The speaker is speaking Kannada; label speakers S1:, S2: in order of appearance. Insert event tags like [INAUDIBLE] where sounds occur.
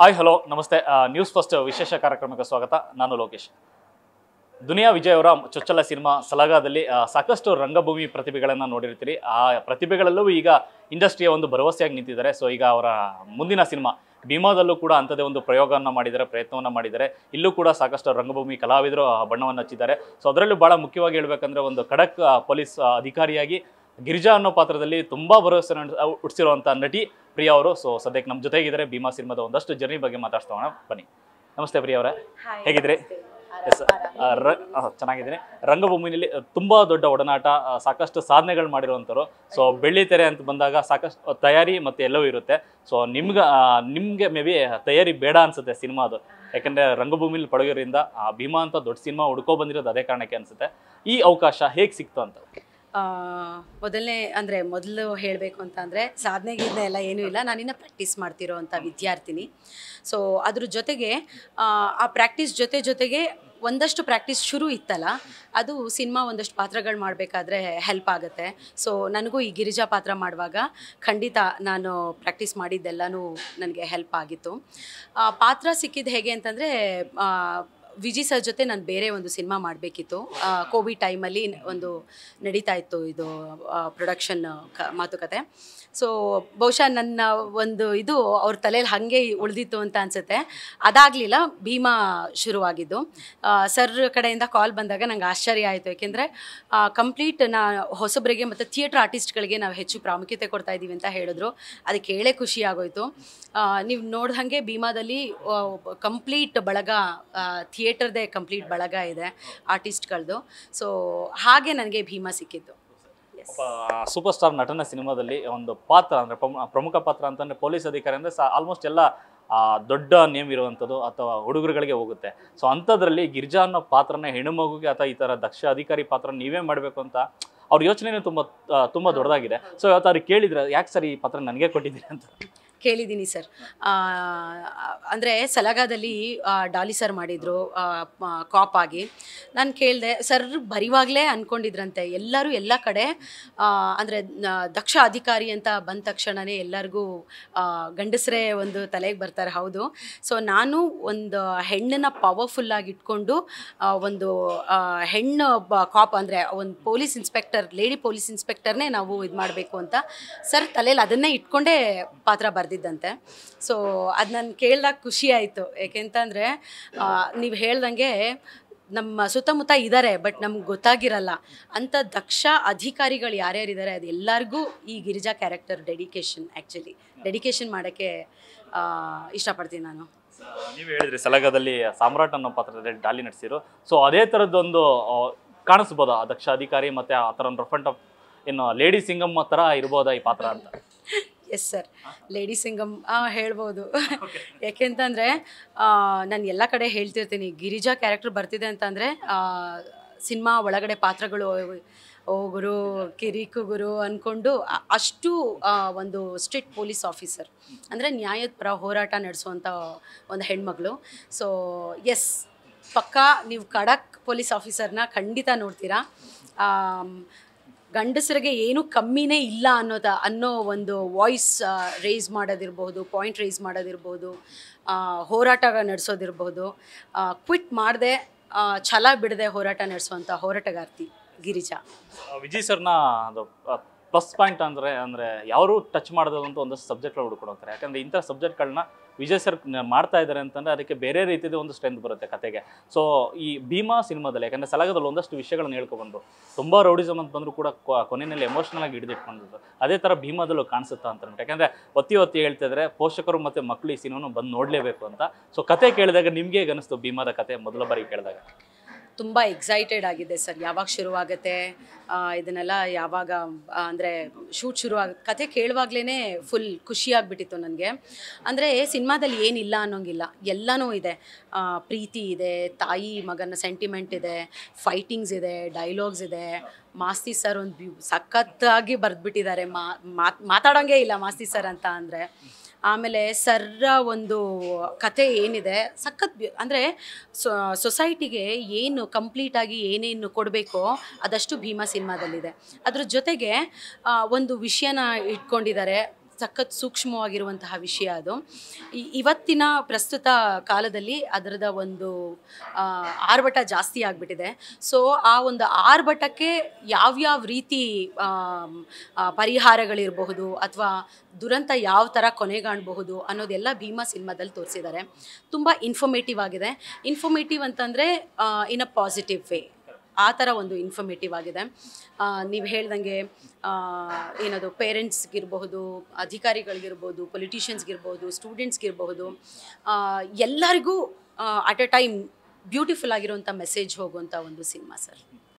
S1: ಹಾಯ್ ಹಲೋ ನಮಸ್ತೆ ನ್ಯೂಸ್ ಫಸ್ಟ್ ವಿಶೇಷ ಕಾರ್ಯಕ್ರಮಕ್ಕೆ ಸ್ವಾಗತ ನಾನು ಲೋಕೇಶ್ ದುನಿಯಾ ವಿಜಯ್ ಅವರ ಚೊಚ್ಚಲ ಸಿನಿಮಾ ಸಲಗಾದಲ್ಲಿ ಸಾಕಷ್ಟು ರಂಗಭೂಮಿ ಪ್ರತಿಭೆಗಳನ್ನು ನೋಡಿರ್ತೀರಿ ಆ ಪ್ರತಿಭೆಗಳಲ್ಲೂ ಈಗ ಇಂಡಸ್ಟ್ರಿಯ ಒಂದು ಭರವಸೆಯಾಗಿ ನಿಂತಿದ್ದಾರೆ ಸೊ ಈಗ ಅವರ ಮುಂದಿನ ಸಿನಿಮಾ ಭೀಮಾದಲ್ಲೂ ಕೂಡ ಅಂಥದ್ದೇ ಒಂದು ಪ್ರಯೋಗವನ್ನು ಮಾಡಿದ್ದಾರೆ ಪ್ರಯತ್ನವನ್ನು ಮಾಡಿದ್ದಾರೆ ಇಲ್ಲೂ ಕೂಡ ಸಾಕಷ್ಟು ರಂಗಭೂಮಿ ಕಲಾವಿದರು ಬಣ್ಣವನ್ನು ಹಚ್ಚಿದ್ದಾರೆ ಸೊ ಅದರಲ್ಲೂ ಭಾಳ ಮುಖ್ಯವಾಗಿ ಹೇಳಬೇಕಂದ್ರೆ ಒಂದು ಖಡಕ್ ಪೊಲೀಸ್ ಅಧಿಕಾರಿಯಾಗಿ ಗಿರಿಜಾ ಅನ್ನೋ ಪಾತ್ರದಲ್ಲಿ ತುಂಬ ಭರವಸೆ ಹುಟ್ಟಿಸಿರುವಂಥ ನಟಿ ಪ್ರಿಯಾ ಅವರು ಸೊ ಸದ್ಯಕ್ಕೆ ನಮ್ಮ ಜೊತೆಗಿದ್ದಾರೆ ಭೀಮಾ ಸಿನಿಮಾದ ಒಂದಷ್ಟು ಜರ್ನಿ ಬಗ್ಗೆ ಮಾತಾಡ್ತಾ ಹೋಗೋಣ ಬನ್ನಿ ನಮಸ್ತೆ ಪ್ರಿಯಾ ಅವರೇ ಹೇಗಿದ್ರಿ ಎಸ್ ಚೆನ್ನಾಗಿದ್ದೀನಿ ರಂಗಭೂಮಿನಲ್ಲಿ ತುಂಬ ದೊಡ್ಡ ಒಡನಾಟ ಸಾಕಷ್ಟು ಸಾಧನೆಗಳು ಮಾಡಿರುವಂಥವ್ರು ಸೊ ತೆರೆ ಅಂತ ಬಂದಾಗ ಸಾಕಷ್ಟು ತಯಾರಿ ಮತ್ತು ಎಲ್ಲವೂ ಇರುತ್ತೆ ಸೊ ನಿಮ್ಗೆ ನಿಮಗೆ ಮೇ ಬಿ ತಯಾರಿ ಬೇಡ ಅನ್ಸುತ್ತೆ ಸಿನಿಮಾ ಅದು ಯಾಕಂದರೆ ರಂಗಭೂಮಿಲಿ ಆ ಭೀಮಾ ಅಂತ ದೊಡ್ಡ ಸಿನಿಮಾ ಹುಡ್ಕೊ ಬಂದಿರೋದು ಅದೇ ಕಾರಣಕ್ಕೆ ಅನಿಸುತ್ತೆ ಈ ಅವಕಾಶ ಹೇಗೆ ಸಿಕ್ತು ಅಂತ
S2: ಮೊದಲನೇ ಅಂದರೆ ಮೊದಲು ಹೇಳಬೇಕು ಅಂತ ಅಂದರೆ ಗಿಧನೆ ಎಲ್ಲ ಏನೂ ಇಲ್ಲ ನಾನಿನ್ನ ಪ್ರಾಕ್ಟೀಸ್ ಮಾಡ್ತಿರೋ ಅಂಥ ವಿದ್ಯಾರ್ಥಿನಿ ಸೊ ಅದ್ರ ಜೊತೆಗೆ ಆ ಪ್ರಾಕ್ಟೀಸ್ ಜೊತೆ ಜೊತೆಗೆ ಒಂದಷ್ಟು ಪ್ರಾಕ್ಟೀಸ್ ಶುರು ಇತ್ತಲ್ಲ ಅದು ಸಿನಿಮಾ ಒಂದಷ್ಟು ಪಾತ್ರಗಳು ಮಾಡಬೇಕಾದ್ರೆ ಹೆಲ್ಪ್ ಆಗುತ್ತೆ ಸೊ ನನಗೂ ಈ ಗಿರಿಜಾ ಪಾತ್ರ ಮಾಡುವಾಗ ಖಂಡಿತ ನಾನು ಪ್ರಾಕ್ಟೀಸ್ ಮಾಡಿದ್ದೆಲ್ಲನೂ ನನಗೆ ಹೆಲ್ಪ್ ಆಗಿತ್ತು ಪಾತ್ರ ಸಿಕ್ಕಿದ್ದು ಹೇಗೆ ಅಂತಂದರೆ ವಿಜಿ ಸರ್ ಜೊತೆ ನಾನು ಬೇರೆ ಒಂದು ಸಿನಿಮಾ ಮಾಡಬೇಕಿತ್ತು ಕೋವಿಡ್ ಟೈಮಲ್ಲಿ ಒಂದು ನಡೀತಾ ಇತ್ತು ಇದು ಪ್ರೊಡಕ್ಷನ್ ಕ ಮಾತುಕತೆ ಸೊ ಬಹುಶಃ ನನ್ನ ಒಂದು ಇದು ಅವ್ರ ತಲೆಯಲ್ಲಿ ಹಾಗೆ ಉಳಿದಿತ್ತು ಅಂತ ಅನಿಸುತ್ತೆ ಅದಾಗಲಿಲ್ಲ ಭೀಮಾ ಶುರುವಾಗಿದ್ದು ಸರ್ ಕಡೆಯಿಂದ ಕಾಲ್ ಬಂದಾಗ ನಂಗೆ ಆಶ್ಚರ್ಯ ಆಯಿತು ಏಕೆಂದರೆ ಕಂಪ್ಲೀಟ್ ನಾ ಹೊಸಬರಿಗೆ ಮತ್ತು ಥಿಯೇಟ್ರ್ ಆರ್ಟಿಸ್ಟ್ಗಳಿಗೆ ನಾವು ಹೆಚ್ಚು ಪ್ರಾಮುಖ್ಯತೆ ಕೊಡ್ತಾ ಇದ್ದೀವಿ ಅಂತ ಹೇಳಿದ್ರು ಅದಕ್ಕೆ ಹೇಳೇ ಖುಷಿಯಾಗೋಯಿತು ನೀವು ನೋಡ್ದಂಗೆ ಭೀಮಾದಲ್ಲಿ ಕಂಪ್ಲೀಟ್ ಬಳಗ ಥಿಯೇಟ್ ಥಿಯೇಟರ್ದೇ ಕಂಪ್ಲೀಟ್ ಬಳಗ ಇದೆ ಆರ್ಟಿಸ್ಟ್ಗಳದ್ದು ಸೊ ಹಾಗೆ ನನಗೆ ಭೀಮಾ ಸಿಕ್ಕಿತ್ತು
S1: ಸೂಪರ್ ಸ್ಟಾರ್ ನಟನ ಸಿನಿಮಾದಲ್ಲಿ ಒಂದು ಪಾತ್ರ ಅಂದರೆ ಪ್ರಮುಖ ಪಾತ್ರ ಅಂತಂದರೆ ಪೊಲೀಸ್ ಅಧಿಕಾರಿ ಅಂದರೆ ಆಲ್ಮೋಸ್ಟ್ ಎಲ್ಲ ದೊಡ್ಡ ನೇಮ್ ಇರುವಂಥದ್ದು ಅಥವಾ ಹುಡುಗರುಗಳಿಗೆ ಹೋಗುತ್ತೆ ಸೊ ಅಂಥದ್ರಲ್ಲಿ ಗಿರ್ಜಾ ಅನ್ನೋ ಪಾತ್ರನ ಹೆಣ್ಣುಮಗುಗೆ ಅಥವಾ ಈ ಥರ ದಕ್ಷ ಅಧಿಕಾರಿ ಪಾತ್ರ ನೀವೇ ಮಾಡಬೇಕು ಅಂತ ಅವ್ರ ಯೋಚನೆ ತುಂಬ ತುಂಬ ದೊಡ್ಡದಾಗಿದೆ ಸೊ ಇವತ್ತು ಅವ್ರಿಗೆ ಕೇಳಿದ್ರೆ ಯಾಕೆ ಸರ್ ಈ ಪಾತ್ರ ನನಗೆ ಕೊಟ್ಟಿದ್ದೀರಿ ಅಂತ
S2: ಕೇಳಿದ್ದೀನಿ ಸರ್ ಅಂದರೆ ಸಲಗಾದಲ್ಲಿ ಡಾಲಿ ಸರ್ ಮಾಡಿದರು ಕಾಪ್ ಆಗಿ ನಾನು ಕೇಳಿದೆ ಸರ್ ಬರಿವಾಗಲೇ ಅಂದ್ಕೊಂಡಿದ್ರಂತೆ ಎಲ್ಲರೂ ಎಲ್ಲ ಕಡೆ ಅಂದರೆ ದಕ್ಷ ಅಧಿಕಾರಿ ಅಂತ ಬಂದ ತಕ್ಷಣವೇ ಎಲ್ಲರಿಗೂ ಗಂಡಸರೇ ಒಂದು ತಲೆಗೆ ಬರ್ತಾರೆ ಹೌದು ಸೊ ನಾನು ಒಂದು ಹೆಣ್ಣನ್ನು ಪವರ್ಫುಲ್ಲಾಗಿ ಇಟ್ಕೊಂಡು ಒಂದು ಹೆಣ್ಣು ಕಾಪ್ ಅಂದರೆ ಒಂದು ಪೊಲೀಸ್ ಇನ್ಸ್ಪೆಕ್ಟರ್ ಲೇಡಿ ಪೊಲೀಸ್ ಇನ್ಸ್ಪೆಕ್ಟರ್ನೇ ನಾವು ಇದು ಮಾಡಬೇಕು ಅಂತ ಸರ್ ತಲೆಯಲ್ಲಿ ಅದನ್ನೇ ಇಟ್ಕೊಂಡೇ ಪಾತ್ರ ಬರ್ತಾರೆ ಬರೆದಿದ್ದಂತೆ ಸೊ ಅದು ನಾನು ಕೇಳ್ದಾಗ ಖುಷಿ ಆಯಿತು ಏಕೆಂತಂದರೆ ನೀವು ಹೇಳ್ದಂಗೆ ನಮ್ಮ ಸುತ್ತಮುತ್ತ ಇದ್ದಾರೆ ಬಟ್ ನಮ್ಗೆ ಗೊತ್ತಾಗಿರಲ್ಲ ಅಂಥ ದಕ್ಷ ಅಧಿಕಾರಿಗಳು ಯಾರ್ಯಾರಿದ್ದಾರೆ ಅದು ಎಲ್ಲರಿಗೂ ಈ Girija character dedication actually dedication ಮಾಡೋಕ್ಕೆ ಇಷ್ಟಪಡ್ತೀನಿ
S1: ನಾನು ನೀವು ಹೇಳಿದ್ರಿ ಸಲಗದಲ್ಲಿ ಸಾಮ್ರಾಟ್ ಅನ್ನೋ ಪಾತ್ರದಲ್ಲಿ ಡಾಲಿ ನಡೆಸಿರು ಸೊ ಅದೇ ಥರದ್ದೊಂದು ಕಾಣಿಸ್ಬೋದಾ ದಕ್ಷ ಅಧಿಕಾರಿ ಮತ್ತು ಆ ಥರ ರಫ್ ಆ್ಯಂಡ್ ಏನು ಲೇಡಿ ಸಿಂಗಮ್ಮ ಥರ ಇರ್ಬೋದಾ ಈ ಪಾತ್ರ ಅಂತ
S2: ಎಸ್ ಸರ್ ಲೇಡಿ ಸಿಂಗಮ್ ಹೇಳ್ಬೋದು [LAUGHS] ಯಾಕೆಂತಂದರೆ ನಾನು ಎಲ್ಲ ಕಡೆ ಹೇಳ್ತಿರ್ತೀನಿ ಗಿರಿಜಾ ಕ್ಯಾರೆಕ್ಟರ್ ಬರ್ತಿದೆ ಅಂತಂದರೆ ಸಿನಿಮಾ ಒಳಗಡೆ ಪಾತ್ರಗಳು ಹೋಗುರು ಕಿರಿಕುಗುರು ಅಂದ್ಕೊಂಡು ಅಷ್ಟು ಒಂದು ಸ್ಟ್ರಿಕ್ಟ್ ಪೊಲೀಸ್ ಆಫೀಸರ್ ಅಂದರೆ ನ್ಯಾಯದ ಪರ ಹೋರಾಟ ನಡೆಸುವಂಥ ಒಂದು ಹೆಣ್ಮಗಳು ಸೊ ಎಸ್ ಪಕ್ಕಾ ನೀವು ಖಡಕ್ ಪೊಲೀಸ್ ಆಫೀಸರ್ನ ಖಂಡಿತ ನೋಡ್ತೀರಾ ಗಂಡಸರಿಗೆ ಏನು ಕಮ್ಮಿನೇ ಇಲ್ಲ ಅನ್ನೋದ ಅನ್ನೋ ಒಂದು ವಾಯ್ಸ್ ರೇಸ್ ಮಾಡೋದಿರ್ಬೋದು ಪಾಯಿಂಟ್ ರೇಸ್ ಮಾಡೋದಿರ್ಬೋದು ಹೋರಾಟ ನಡೆಸೋದಿರ್ಬೋದು ಕ್ವಿಟ್ ಮಾಡದೆ ಛಲ ಬಿಡದೆ ಹೋರಾಟ ನಡೆಸುವಂಥ ಹೋರಾಟಗಾರ್ತಿ ಗಿರಿಜಾ
S1: ವಿಜಯ್ ಸರ್ನ ಅದು ಪ್ಲಸ್ ಪಾಯಿಂಟ್ ಅಂದರೆ ಅಂದರೆ ಯಾರು ಟಚ್ ಅಂತ ಒಂದಷ್ಟು ಸಬ್ಜೆಕ್ಟ್ಗಳು ಹುಡ್ಕೊಂಡು ಯಾಕಂದರೆ ಇಂಥ ಸಬ್ಜೆಕ್ಟ್ಗಳನ್ನ ವಿಜಯ್ ಸರ್ ಮಾಡ್ತಾ ಇದ್ದಾರೆ ಅಂತಂದರೆ ಅದಕ್ಕೆ ಬೇರೆ ರೀತಿಯ ಒಂದು ಸ್ಟ್ರೆಂತ್ ಬರುತ್ತೆ ಕತೆಗೆ ಸೊ ಈ ಭೀಮಾ ಸಿನಿಮಾದಲ್ಲಿ ಯಾಕಂದರೆ ಸಲಗದಲ್ಲಿ ಒಂದಷ್ಟು ವಿಷಯಗಳನ್ನ ಹೇಳ್ಕೊಬಂದು ತುಂಬ ರೌಡಿಸಮ್ ಅಂತ ಬಂದರೂ ಕೂಡ ಕೊನೆಯಲ್ಲಿ ಎಮೋಷನಲ್ ಆಗಿ ಹಿಡಿದಿಟ್ಕೊಂಡಿದ್ದು ಅದೇ ಥರ ಭೀಮಾದಲ್ಲೂ ಕಾಣಿಸುತ್ತಾ ಅಂತ ಯಾಕಂದರೆ ಒತ್ತಿ ಒತ್ತಿ ಹೇಳ್ತಿದ್ರೆ ಪೋಷಕರು ಮತ್ತು ಮಕ್ಕಳು ಈ ಸಿನಿಮಾನು ಬಂದು ನೋಡಲೇಬೇಕು ಅಂತ ಸೊ ಕತೆ ಕೇಳಿದಾಗ ನಿಮಗೆ ಅನಿಸ್ತು ಭೀಮಾದ ಕತೆ ಮೊದಲ ಬಾರಿ ಕೇಳಿದಾಗ
S2: ತುಂಬ ಎಕ್ಸೈಟೆಡ್ ಆಗಿದೆ ಸರ್ ಯಾವಾಗ ಶುರುವಾಗುತ್ತೆ ಇದನ್ನೆಲ್ಲ ಯಾವಾಗ ಅಂದರೆ ಶೂಟ್ ಶುರುವಾಗ ಕತೆ ಕೇಳುವಾಗ್ಲೇ ಫುಲ್ ಖುಷಿಯಾಗ್ಬಿಟ್ಟಿತ್ತು ನನಗೆ ಅಂದರೆ ಸಿನಿಮಾದಲ್ಲಿ ಏನಿಲ್ಲ ಅನ್ನೋಂಗಿಲ್ಲ ಎಲ್ಲನೂ ಇದೆ ಪ್ರೀತಿ ಇದೆ ತಾಯಿ ಮಗನ ಸೆಂಟಿಮೆಂಟ್ ಇದೆ ಫೈಟಿಂಗ್ಸ್ ಇದೆ ಡೈಲಾಗ್ಸ್ ಇದೆ ಮಾಸ್ತಿ ಸರ್ ಒಂದು ಸಖತ್ತಾಗಿ ಬರೆದ್ಬಿಟ್ಟಿದ್ದಾರೆ ಮಾತಾಡೋಂಗೇ ಇಲ್ಲ ಮಾಸ್ತಿ ಸರ್ ಅಂತ ಅಂದರೆ ಆಮೇಲೆ ಸರ್ರ ಒಂದು ಕತೆ ಏನಿದೆ ಸಖತ್ ಅಂದರೆ ಸೊ ಸೊಸೈಟಿಗೆ ಏನು ಕಂಪ್ಲೀಟಾಗಿ ಏನೇನು ಕೊಡಬೇಕೋ ಅದಷ್ಟು ಭೀಮಾ ಸಿನಿಮಾದಲ್ಲಿದೆ ಅದ್ರ ಜೊತೆಗೆ ಒಂದು ವಿಷಯನ ಇಟ್ಕೊಂಡಿದ್ದಾರೆ ಸಖತ್ ಸೂಕ್ಷ್ಮವಾಗಿರುವಂತಹ ವಿಷಯ ಅದು ಇವತ್ತಿನ ಪ್ರಸ್ತುತ ಕಾಲದಲ್ಲಿ ಅದರದ ಒಂದು ಆರ್ಭಟ ಜಾಸ್ತಿ ಆಗಿಬಿಟ್ಟಿದೆ ಸೊ ಆ ಒಂದು ಆರ್ಭಟಕ್ಕೆ ಯಾವ್ಯಾವ ರೀತಿ ಪರಿಹಾರಗಳಿರಬಹುದು ಅಥವಾ ದುರಂತ ಯಾವ ಥರ ಕೊನೆಗಾಣಬಹುದು ಅನ್ನೋದೆಲ್ಲ ಭೀಮಾ ಸಿನಿಮಾದಲ್ಲಿ ತೋರಿಸಿದ್ದಾರೆ ತುಂಬ ಇನ್ಫಾರ್ಮೇಟಿವ್ ಆಗಿದೆ ಇನ್ಫಾರ್ಮೇಟಿವ್ ಅಂತಂದರೆ ಇನ್ ಅ ಪಾಸಿಟಿವ್ ವೇ ಆ ಥರ ಒಂದು ಇನ್ಫಾರ್ಮೇಟಿವ್ ಆಗಿದೆ ನೀವು ಹೇಳ್ದಂಗೆ ಏನದು ಪೇರೆಂಟ್ಸ್ಗಿರ್ಬಹುದು ಅಧಿಕಾರಿಗಳಿಗಿರ್ಬೋದು ಪೊಲಿಟಿಷಿಯನ್ಸ್ಗಿರ್ಬೋದು ಸ್ಟೂಡೆಂಟ್ಸ್ಗಿರಬಹುದು ಎಲ್ಲರಿಗೂ ಅಟ್ ಎ ಟೈಮ್ ಬ್ಯೂಟಿಫುಲ್ ಆಗಿರುವಂಥ ಮೆಸೇಜ್ ಹೋಗುವಂಥ ಒಂದು ಸಿನಿಮಾ ಸರ್